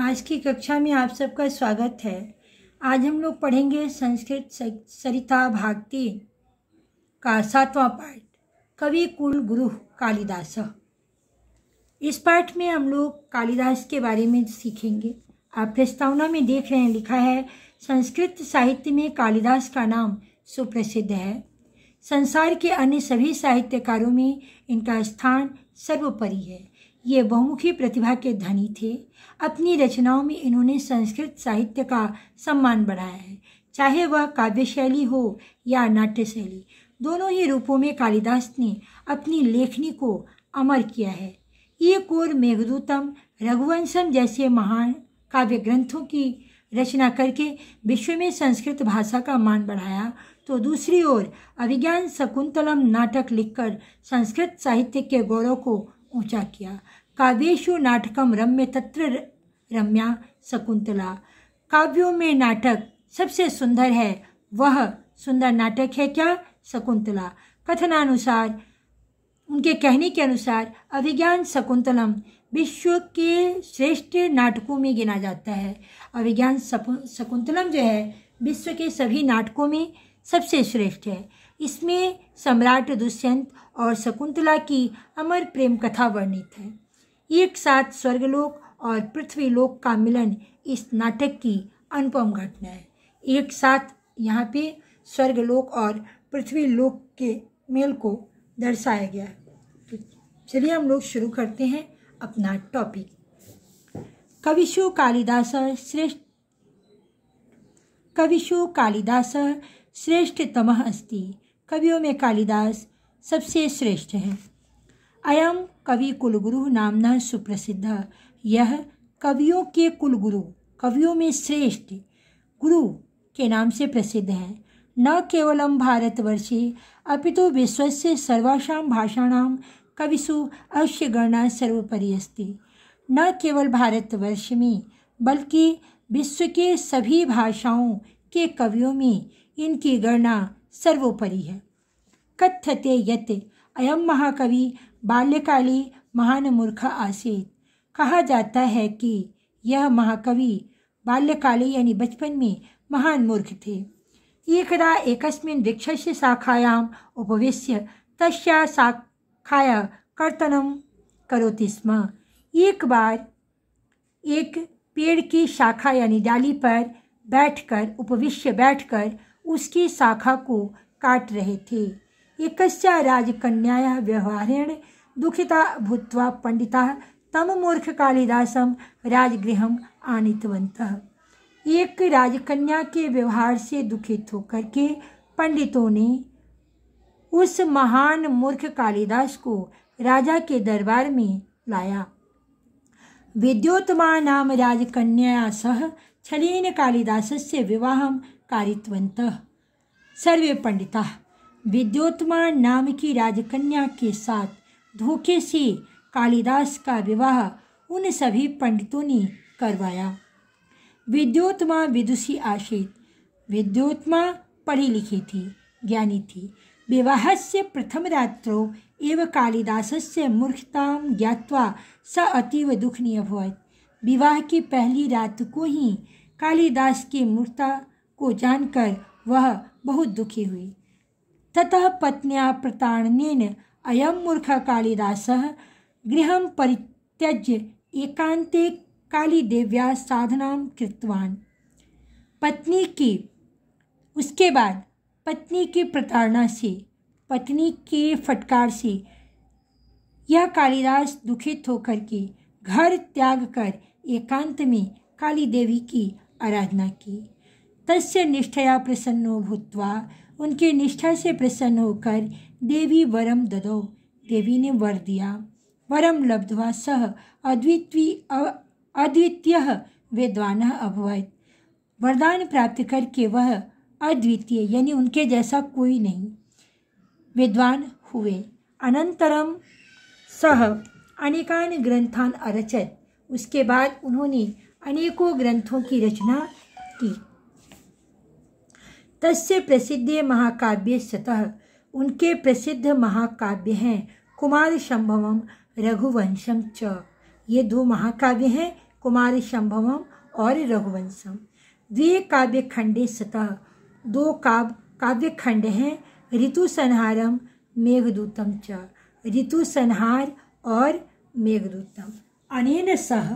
आज की कक्षा में आप सबका स्वागत है आज हम लोग पढ़ेंगे संस्कृत सरिता भागती का सातवां पाठ कवि कुल गुरु कालिदास इस पाठ में हम लोग कालिदास के बारे में सीखेंगे आप प्रस्तावना में देख रहे हैं लिखा है संस्कृत साहित्य में कालिदास का नाम सुप्रसिद्ध है संसार के अन्य सभी साहित्यकारों में इनका स्थान सर्वोपरि है ये बहुमुखी प्रतिभा के धनी थे अपनी रचनाओं में इन्होंने संस्कृत साहित्य का सम्मान बढ़ाया है चाहे वह काव्य शैली हो या नाट्य शैली दोनों ही रूपों में कालिदास ने अपनी लेखनी को अमर किया है ये कोर मेघदूतम रघुवंशम जैसे महान काव्य ग्रंथों की रचना करके विश्व में संस्कृत भाषा का मान बढ़ाया तो दूसरी ओर अभिज्ञान शकुंतलम नाटक लिखकर संस्कृत साहित्य के गौरव को ऊंचा किया काव्येशु नाटकम रम्य तत्र रम्या शकुंतला काव्यों में नाटक सबसे सुंदर है वह सुंदर नाटक है क्या शकुंतला कथनानुसार उनके कहने के अनुसार अभिज्ञान शकुंतलम विश्व के श्रेष्ठ नाटकों में गिना जाता है अभिज्ञान शकुंतलम जो है विश्व के सभी नाटकों में सबसे श्रेष्ठ है इसमें सम्राट दुष्यंत और शकुंतला की अमर प्रेम कथा वर्णित है एक साथ स्वर्गलोक और पृथ्वीलोक का मिलन इस नाटक की अनुपम घटना है एक साथ यहाँ पे स्वर्गलोक और पृथ्वीलोक के मेल को दर्शाया गया है तो चलिए हम लोग शुरू करते हैं अपना टॉपिक कविशो कालिदास श्रेष्ठ कविशो कालिदास श्रेष्ठतम अस्ति कवियों में कालिदास सबसे श्रेष्ठ है अयम कवि कुलगुरु नामना सुप्रसिद्ध यह कवियों के कुलगुरु कवियों में श्रेष्ठ गुरु के नाम से प्रसिद्ध हैं न केवलम भारतवर्षे अपितु से सर्वासां भाषाण कविषु अवश्य गणना सर्वोपरि अस्ति न केवल भारतवर्ष में बल्कि विश्व के सभी भाषाओं के कवियों में इनकी गणना सर्वोपरि है कथ्यते यते अयम महाकवि बाल्यकाली महान मूर्ख आसीत कहा जाता है कि यह महाकवि बाल्यकाले यानी बचपन में महान मूर्ख थे एकदा एक वृक्ष से शाखायाम् उपवेश तस्या शाखाया कर्तन करोति स्म एक बार एक पेड़ की शाखा यानी डाली पर बैठकर उपविश्य बैठकर उसकी शाखा को काट रहे थे एक राजकन्याया व्यवहारेण दुखिता भूतवा पंडिता तम मूर्ख कालिदासम राजगृहम आनीतवंत एक राजकन्या के व्यवहार से दुखित होकर के पंडितों ने उस महान मूर्ख कालिदास को राजा के दरबार में लाया विद्योतमा नाम राजकन्या सह छलीन कालिदास से विवाह कारितवंत सर्वे पंडिता विद्योत्मान नाम की राजकन्या के साथ धोखे से कालिदास का विवाह उन सभी पंडितों ने करवाया विद्योत्मा विदुषी आशित विद्योत्मा पढ़ी लिखी थी ज्ञानी थी विवाह से प्रथम रात्रो एव कालिदास से मूर्खता ज्ञावा स अतीव दुखनीय अभवत विवाह की पहली रात को ही कालिदास की मूर्खता को जानकर वह बहुत दुखी हुई ततः पत्निया प्रताड़न अयम मूर्ख कालिदास गृह परित्यज्य एकांते कालीदेव्या साधना कृतवान पत्नी की उसके बाद पत्नी की प्रताड़ना से पत्नी के फटकार से यह कालिदास दुखित होकर के घर त्याग कर एकांत में काली देवी की आराधना की तस्य निष्ठया प्रसन्नो भूतवा उनके निष्ठा से प्रसन्न होकर देवी वरम ददो देवी ने वर दिया वरम लब्धवा सह अद्वितीय अद्वितीय विद्वान अभवत वरदान प्राप्त करके वह अद्वितीय यानी उनके जैसा कोई नहीं विद्वान हुए अनंतरम सह अनेकान ग्रंथान अरचत उसके बाद उन्होंने अनेकों ग्रंथों की रचना की तस्य प्रसिद्ध महाकाव्य सतः उनके प्रसिद्ध महाकाव्य हैं कुमार शंभवम रघुवंशम च ये दो महाकाव्य हैं कुमार शंभवम और रघुवंशम द्वे काव्य खंडे सतः दो काव काव्य खंड हैं ऋतु संहारम मेघदूतम च ऋतु संहार और मेघदूतम अनेन सह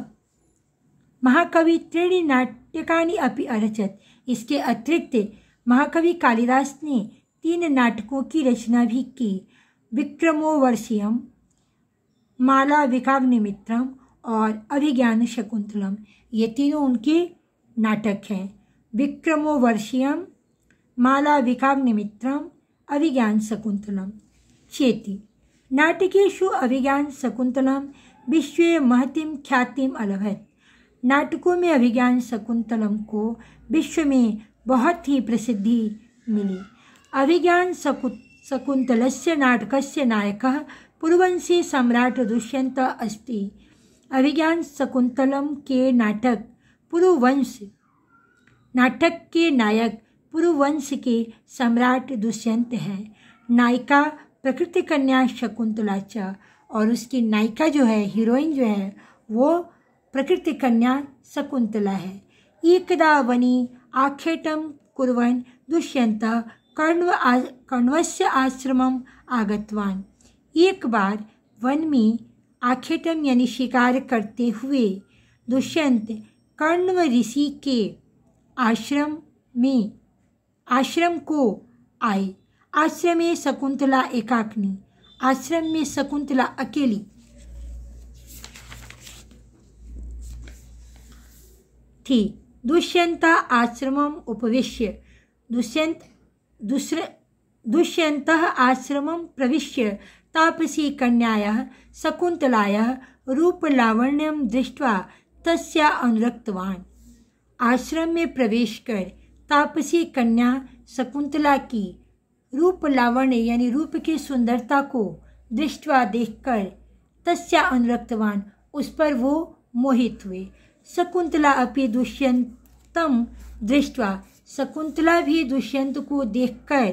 महाकवि त्रीणी नाट्यकानि अपि अरचत इसके अतिरिक्त महाकवि कालिदास ने तीन नाटकों की रचना भी की विक्रमोवर्षियम माला विकाग्निमित्रम और अभिज्ञान शकुंतलम ये तीनों उनके नाटक हैं विक्रमोवर्षियम माला विकाग्निमित्रम अभिज्ञान शकुंतलम चेती नाटकेशु अभिज्ञान शकुंतलम विश्व महतिम ख्यातिम अलभत नाटकों में अभिज्ञान शकुंतलम को विश्व में बहुत ही प्रसिद्धि मिली अभिज्ञान से नाटक से नायक पूर्वंशी सम्राट दुष्यंत अस्ति अभिज्ञान शकुंतलम के नाटक पूर्ववंश नाटक के नायक पूर्ववंश के सम्राट दुष्यंत हैं नायिका प्रकृति कन्या शकुंतला च और उसकी नायिका जो है हीरोइन जो है वो प्रकृति कन्या शकुंतला है एकदा वनी आख्येटं कुर्वन् दुष्यंता कण्व आ कण्वस्य आश्रमम आगतवान एक बार वन में आखेटम यानी शिकार करते हुए दुष्यंत कर्णव ऋषि के आश्रम में आश्रम को आए आश्रम में शकुंतला एकाकनी आश्रम में शकुंतला अकेली थी दुष्यंत आश्रम उपविश्य दुष्यंत दूसरे दुष्यंत आश्रम प्रविश्य तापसी कन्याया शकुंतलाया रूपलावण्यम दृष्ट्वा तस्या अनुरक्तवान आश्रम में प्रवेश कर तापसी कन्या शकुंतला की रूप लावण्य यानी रूप की सुंदरता को दृष्टवा देखकर तस्या अनुरक्तवान उस पर वो मोहित हुए शकुंतला अपि दुष्यंत तम दृष्टवा शकुंतला भी दुष्यंत को देखकर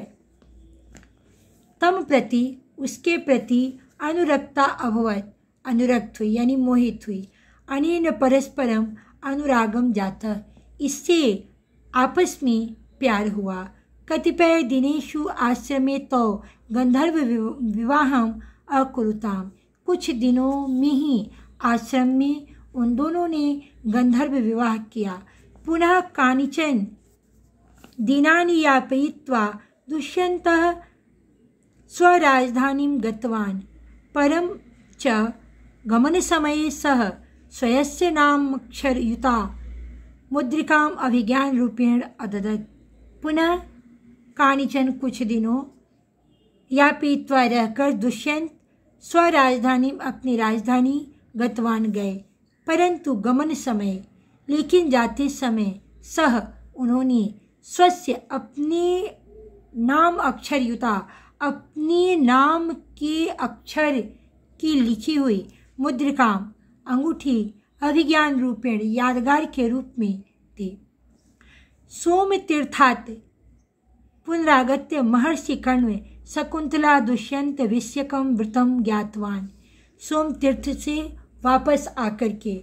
तम प्रति उसके प्रति अनुरक्ता अभवत अनुरक्त हुई यानी मोहित हुई अनेन परस्परम अनुरागम जाता इससे आपस में प्यार हुआ कतिपय दिनेशु आश्रमे तो गंधर्व विवाह अकुरुता कुछ दिनों में ही आश्रम में उन दोनों ने गंधर्व विवाह किया पुनः कानिचन दिनानि यापयित्वा दुष्यन्तः स्वराजधानीं गतवान् परं च गमनसमये सः स्वयस्य नामक्षरयुता मुद्रिकाम् अभिज्ञानरूपेण अददत् पुनः कानिचन कुछ दिनों या रहकर दुष्यन्त स्वराजधानीम् अपनी राजधानी गतवान् गए परन्तु गमनसमये लेकिन जाते समय सह उन्होंने स्वस्य अपने नाम अक्षर युता अपने नाम के अक्षर की लिखी हुई मुद्रिका अंगूठी अभिज्ञान रूपेण यादगार के रूप में थे सोम तीर्थात पुनरागत्य महर्षि कण्व शकुंतला दुष्यंत विश्यकम व्रतम ज्ञातवान सोम तीर्थ से वापस आकर के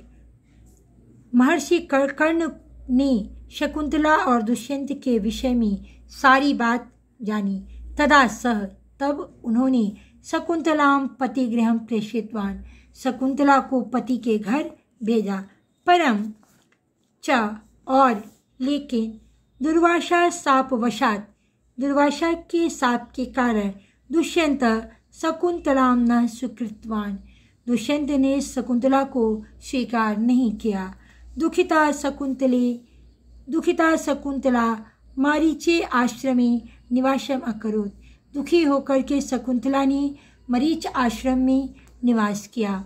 महर्षि कर्ण ने शकुंतला और दुष्यंत के विषय में सारी बात जानी तदा सह तब उन्होंने शकुंतलाम पतिगृह प्रेषितवान शकुंतला को पति के घर भेजा परम च और लेकिन दुर्वाशा सापवशात दुर्वाशा के साप के कारण दुष्यंत शकुंतलाम न स्वीकृतवान दुष्यंत ने शकुंतला को स्वीकार नहीं किया दुखिता शकुंतले दुखिता शकुंतला आश्रम में निवासम अकरोत दुखी होकर के शकुंतला ने मरीच आश्रम में निवास किया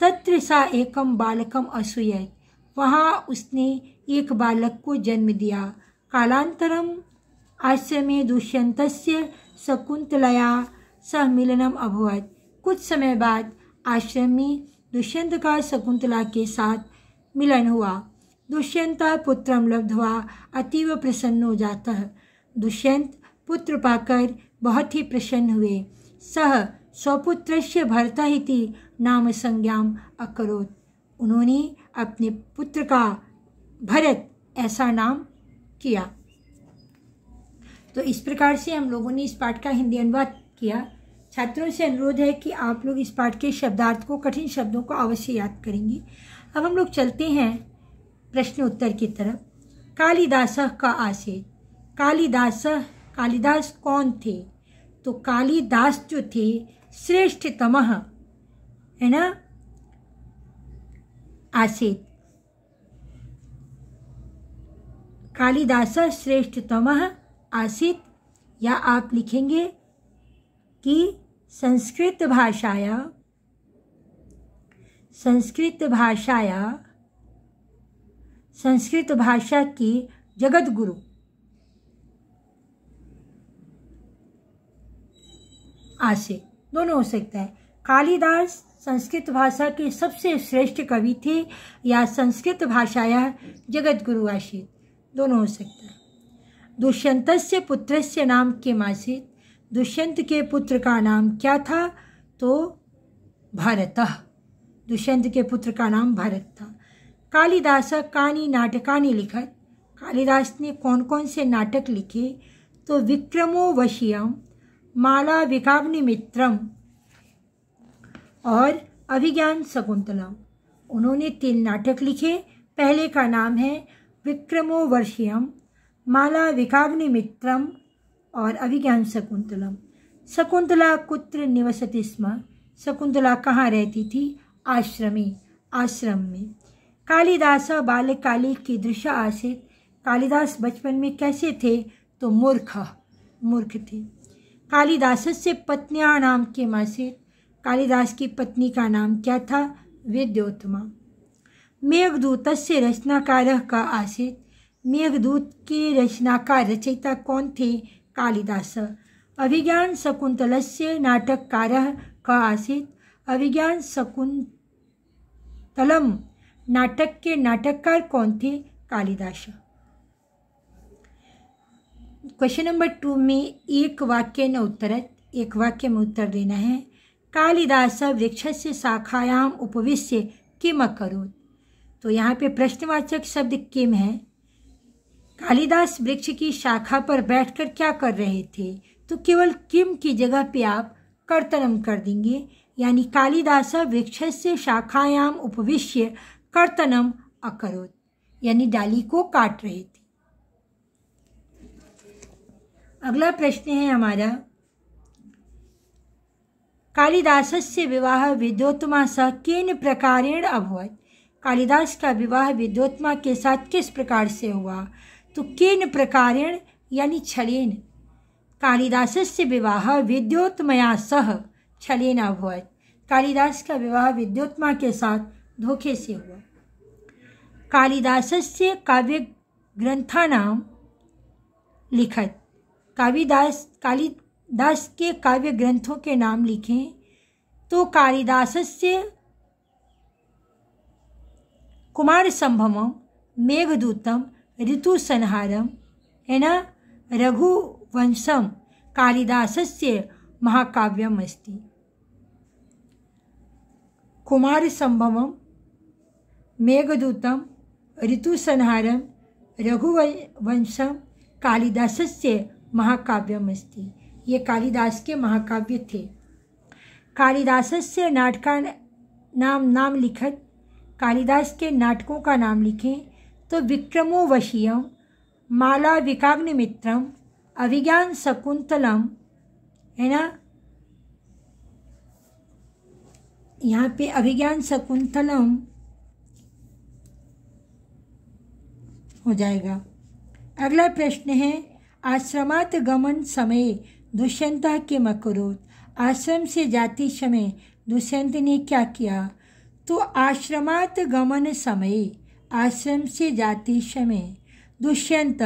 तत्र सा एकम बालकम असूयत वहाँ उसने एक बालक को जन्म दिया कालांतरम में दुष्यंत शकुंतलया सह मिलनम अभवत कुछ समय बाद आश्रम में दुष्यंत का शकुंतला के साथ मिलन हुआ दुष्यंत पुत्र लब्धवा अतीव प्रसन्न हो जाता है दुष्यंत पुत्र पाकर बहुत ही प्रसन्न हुए सह स्वपुत्र से भरता नाम संज्ञा अकरोत उन्होंने अपने पुत्र का भरत ऐसा नाम किया तो इस प्रकार से हम लोगों ने इस पाठ का हिंदी अनुवाद किया छात्रों से अनुरोध है कि आप लोग इस पाठ के शब्दार्थ को कठिन शब्दों को अवश्य याद करेंगे अब हम लोग चलते हैं प्रश्न उत्तर की तरफ कालिदास का आशय कालिदास कालिदास कौन थे तो कालिदास जो थे श्रेष्ठतम है ना आसित कालिदास श्रेष्ठतम आसित या आप लिखेंगे कि संस्कृत भाषाया संस्कृत भाषाया संस्कृत भाषा की जगत गुरु आशे दोनों हो सकता है कालिदास संस्कृत भाषा के सबसे श्रेष्ठ कवि थे या संस्कृत भाषाया जगत गुरु आशित दोनों हो सकता है दुष्यंत से पुत्र से नाम के आसित दुष्यंत के पुत्र का नाम क्या था तो भारत दुष्यंत के पुत्र का नाम भरत था कालिदास कहानी नाटकानी लिखत कालिदास ने कौन कौन से नाटक लिखे तो विक्रमो वशियम माला विकाग्नि मित्रम और अभिज्ञान शकुंतलम उन्होंने तीन नाटक लिखे पहले का नाम है विक्रमो वर्षियम माला विकाग्नि मित्रम और अभिज्ञान शकुंतलम शकुंतला कुत्र निवसती स्म शकुंतला कहाँ रहती थी आश्रमी आश्रम में कालिदास बाल काली की दृश्य आश्रित कालिदास बचपन में कैसे थे तो मूर्ख मूर्ख थे कालिदास से पत्निया नाम के मासित कालिदास की पत्नी का नाम क्या था विद्योत्मा मेघदूत से रचनाकार का आश्रित मेघदूत के रचनाकार रचयिता कौन थे कालिदास अभिज्ञान शकुंतल से नाटककार का आसित अभिज्ञान शकुंत तलम नाटक के नाटककार कौन थे कालिदास क्वेश्चन नंबर टू में एक वाक्य न उत्तर एक वाक्य में उत्तर देना है कालिदास वृक्ष से शाखायाम उपविश्य किम अकरोत तो यहाँ पे प्रश्नवाचक शब्द किम है कालिदास वृक्ष की शाखा पर बैठकर क्या कर रहे थे तो केवल किम की जगह पे आप कर्तनम कर देंगे यानी कालिदास वृक्ष से शाखायाम उपविश्य कर्तनम अकरोत यानी डाली को काट रहे थे अगला प्रश्न है हमारा कालिदास से विवाह विद्योत्मा स केन प्रकारेण अभवत कालिदास का विवाह विद्योत्मा के साथ किस प्रकार से हुआ तो केन प्रकारेण यानी छलेन कालिदास से विवाह विद्योत्मया सह छली ना कालिदास का विवाह विद्योत्मा के साथ धोखे से हुआ से काव्य ग्रंथानाम लिखत काविदास कालिदास के काव्य ग्रंथों के नाम लिखें तो से कुमार संभवम मेघदूतम ऋतु संहारम है न रघुवंशम से महाकाव्यमस्ति कुमारसम्भवं मेघदूतं ऋतुसंहारं रघुवंशं कालिदासस्य महाकाव्यमस्ति ये कालिदास के महाकाव्य थे कालिदास से नाटका नाम नाम लिखत कालिदास के नाटकों का नाम लिखें तो विक्रमोवशीय वशीयम माला विकाग्निमित्रम अभिज्ञान शकुंतलम है ना यहाँ पे अभिज्ञान शकुंतलम हो जाएगा अगला प्रश्न है आश्रमात गमन समय दुष्यंत के मकरोत आश्रम से जाते समय दुष्यंत ने क्या किया तो आश्रमात गमन समय आश्रम से जाते समय दुष्यंत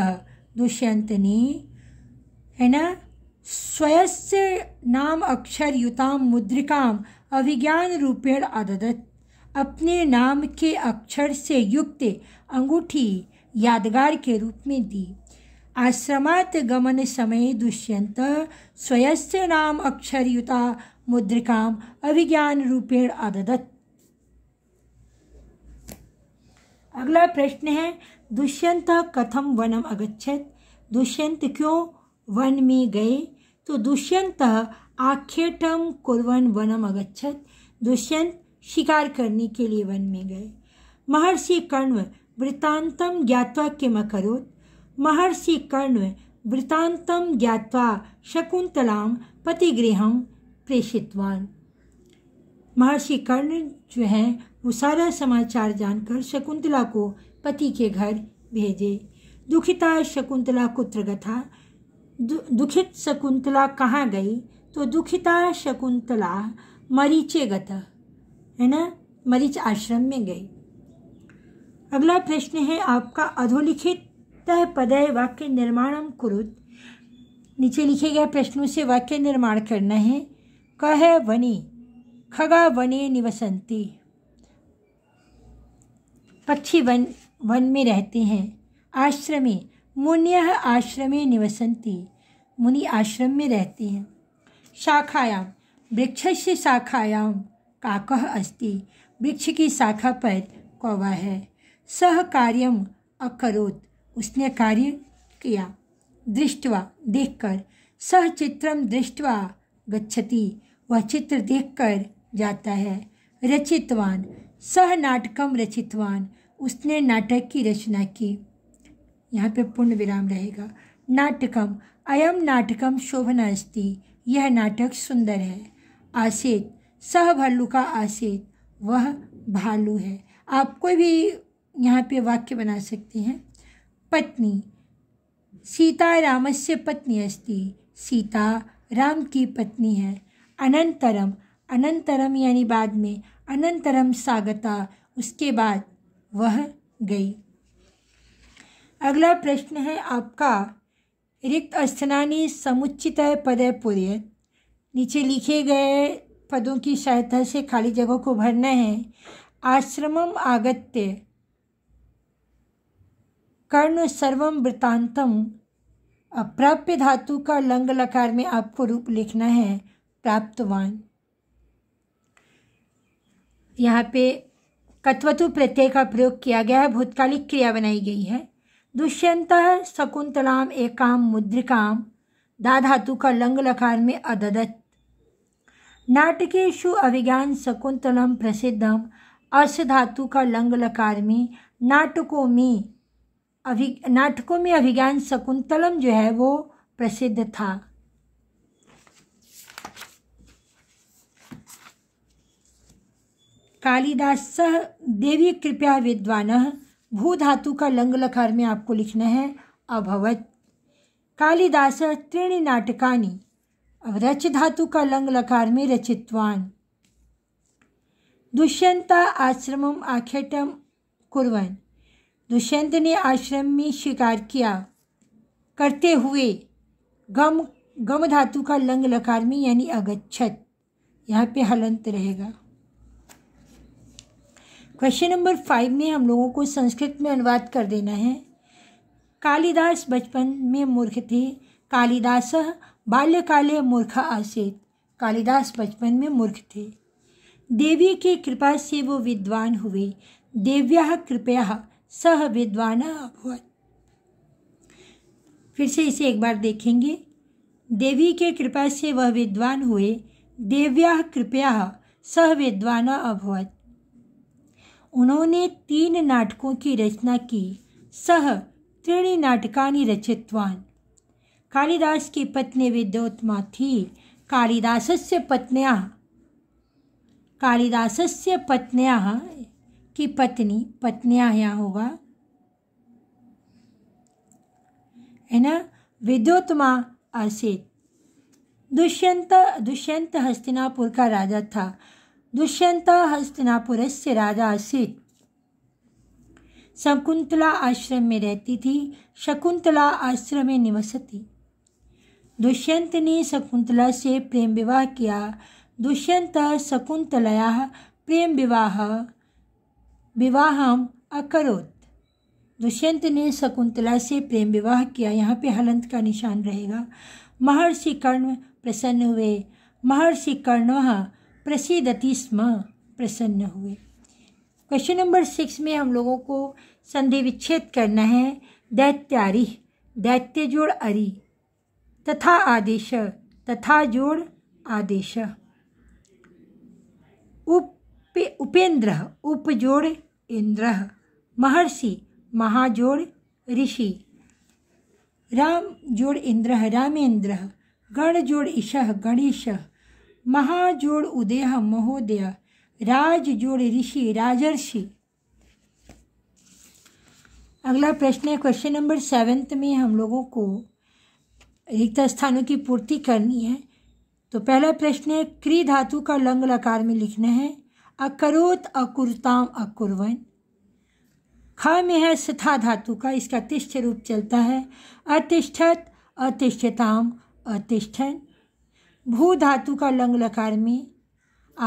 दुष्यंत ने है ना स्वयस्य नाम अक्षर युताम मुद्रिकाम अभिज्ञान रूपेण अददत अपने नाम के अक्षर से युक्त अंगूठी यादगार के रूप में दी आश्रमात गमन समय दुष्यंत स्वयस्य नाम अक्षर युता मुद्रिकाम अभिज्ञान रूपेण अददत अगला प्रश्न है दुष्यंत कथम वनम अगच्छत दुष्यंत क्यों वन में गए तो दुष्यंत आख्यटम कुरवन वनम अगछत दुष्यंत शिकार करने के लिए वन में गए महर्षि कर्ण वृतांतम ज्ञावा किम अकरोत महर्षि कर्ण वृतांतम ज्ञावा शकुंतलाम पतिगृह प्रेषितवान महर्षि कर्ण जो हैं वो सारा समाचार जानकर शकुंतला को पति के घर भेजे दुखिता शकुंतला कुत्र कुत्रगथा दुखित शकुंतला कहाँ गई तो दुखिता शकुंतला मरीचे गत है ना मरीच आश्रम में गई अगला प्रश्न है आपका अधोलिखित पदय वाक्य निर्माणम कुरुत नीचे लिखे गए प्रश्नों से वाक्य निर्माण करना है कह वनी खगा वने निवसंती पक्षी वन वन में रहते हैं आश्रमी मुनियः आश्रमे निवसन्ति मुनि आश्रम में रहते हैं शाखायाम वृक्ष से शाखायाम काक अस्ति वृक्ष की शाखा पर कौवा है सह कार्यम अकरोत उसने कार्य किया दृष्टवा देखकर सह चित्रम दृष्टवा गच्छति वह चित्र देखकर जाता है रचितवान सह नाटकम रचितवान उसने नाटक की रचना की यहाँ पे पूर्ण विराम रहेगा नाटकम अयम नाटकम शोभना यह नाटक सुंदर है आसेत सह भल्लुका आसेत वह भालू है आप कोई भी यहाँ पे वाक्य बना सकते हैं पत्नी सीता राम से पत्नी अस्ति सीता राम की पत्नी है अनंतरम अनंतरम यानी बाद में अनंतरम सागता उसके बाद वह गई अगला प्रश्न है आपका रिक्त स्थानी समुचित पदय पूर्य नीचे लिखे गए पदों की सहायता से खाली जगह को भरना है आश्रमम आगत्य कर्ण सर्वम वृतांतम अप्राप्य धातु का लंग लकार में आपको रूप लिखना है प्राप्तवान यहाँ पे कत्वतु प्रत्यय का प्रयोग किया गया है भूतकालिक क्रिया बनाई गई है दुष्यंत शकुंतलाम एकाम मुद्रिकाम धाधातु का लंग लकार में अददत नाटकेशु अभिज्ञान शकुंतलम प्रसिद्धम अश धातु का लंग लकार में नाटकों में अभि नाटकों में अभिज्ञान शकुंतलम जो है वो प्रसिद्ध था कालिदास देवी कृपया विद्वान भू धातु का लंग लकार में आपको लिखना है अभवत कालिदास त्रीणी नाटकानी अब रच धातु का लंग लकार में रचितवान दुष्यंता आश्रम आखेटम कुरवन दुष्यंत ने आश्रम में शिकार किया करते हुए गम गम धातु का लंग लकार में यानी अगच्छत यहाँ पे हलंत रहेगा क्वेश्चन नंबर फाइव में हम लोगों को संस्कृत में अनुवाद कर देना है कालिदास बचपन में मूर्ख थे कालिदास बाल्यकाले मूर्ख आसित कालिदास बचपन में मूर्ख थे देवी की कृपा से वो विद्वान हुए देव्या कृपया सह विद्वान अभवत फिर से इसे एक बार देखेंगे देवी के कृपा से वह विद्वान हुए देव्या कृपया सह विद्वान अभवत उन्होंने तीन नाटकों की रचना की सह त्रीणी नाटकानि रचितवान कालिदास की पत्नी विद्योत्मा थी कालिदास से पत्निया कालिदास से पत्निया की पत्नी पत्निया यहाँ होगा है ना विद्योत्मा आसित दुष्यंत दुष्यंत हस्तिनापुर का राजा था दुष्यंत हस्तिनापुर से राजा आसीत शकुंतला आश्रम में रहती थी शकुंतला आश्रम में निवसती दुष्यंत ने शकुंतला से प्रेम विवाह किया दुष्यंत शकुंतलया प्रेम विवाह विवाह अकरोत दुष्यंत ने शकुंतला से प्रेम विवाह किया यहाँ पे हलंत का निशान रहेगा महर्षि कर्ण प्रसन्न हुए महर्षि कर्ण प्रसिदति स्म प्रसन्न हुए क्वेश्चन नंबर सिक्स में हम लोगों को संधि विच्छेद करना है दैत्यारि दैत्य जोड़ अरि तथा आदेश तथा जोड़ आदेश उप उपेंद्र उपजोड़ इंद्र महर्षि महाजोड़ ऋषि राम जोड़ इंद्र रामेंद्र गण जोड़ ईश गणेश महाजोड़ उदेह महोदय राजजोड़ ऋषि राजर्षि अगला प्रश्न है क्वेश्चन नंबर सेवेंथ में हम लोगों को रिक्त स्थानों की पूर्ति करनी है तो पहला प्रश्न है क्री धातु का लंग लकार में लिखना है अकरोत अकुरताम अकुरवन ख में है सथा धातु का इसका तिष्ठ रूप चलता है अतिष्ठत अतिष्ठताम अतिष्ठन भू धातु का लंग लकार में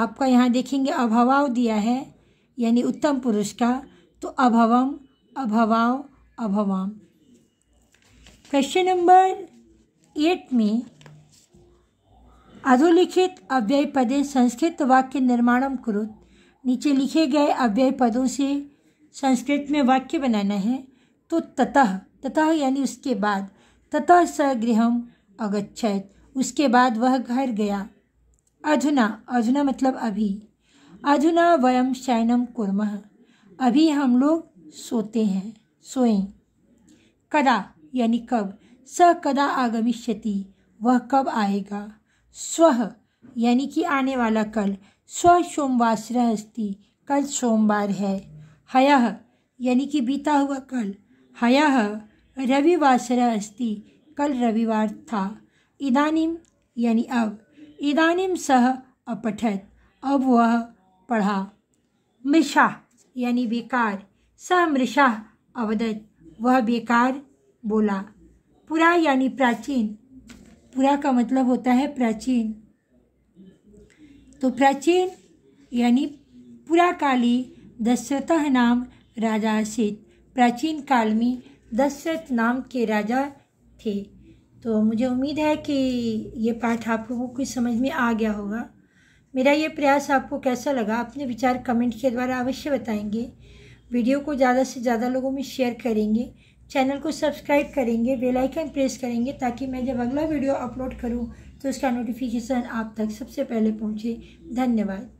आपका यहाँ देखेंगे अभाव दिया है यानी उत्तम पुरुष का तो अभवम अभवाव अभवाम क्वेश्चन नंबर एट में अधोलिखित अव्यय पदे संस्कृत वाक्य निर्माणम कुरुत नीचे लिखे गए अव्यय पदों से संस्कृत में वाक्य बनाना है तो ततः ततः यानी उसके बाद ततः सगृहम अगछत अगच्छत उसके बाद वह घर गया अधुना अधुना मतलब अभी अधुना वयम शयनम कुरम अभी हम लोग सोते हैं सोएं कदा यानी कब स कदा आगमिष्यति वह कब आएगा स्व यानी कि आने वाला कल स्व सोमवासर अस्ति कल सोमवार है हय यानी कि बीता हुआ कल हय रविवासर अस्ति कल रविवार था इदानीम यानी अब इदानीम सह अपठत अब वह पढ़ा मृषा यानी बेकार सह मृषा अवदत वह बेकार बोला पुरा यानी प्राचीन पुरा का मतलब होता है प्राचीन तो प्राचीन यानी पुराकाली दशरथ नाम राजा आसित प्राचीन काल में दशरथ नाम के राजा थे तो मुझे उम्मीद है कि ये पाठ आप लोगों को समझ में आ गया होगा मेरा ये प्रयास आपको कैसा लगा अपने विचार कमेंट के द्वारा अवश्य बताएंगे वीडियो को ज़्यादा से ज़्यादा लोगों में शेयर करेंगे चैनल को सब्सक्राइब करेंगे बेल आइकन प्रेस करेंगे ताकि मैं जब अगला वीडियो अपलोड करूं तो उसका नोटिफिकेशन आप तक सबसे पहले पहुंचे धन्यवाद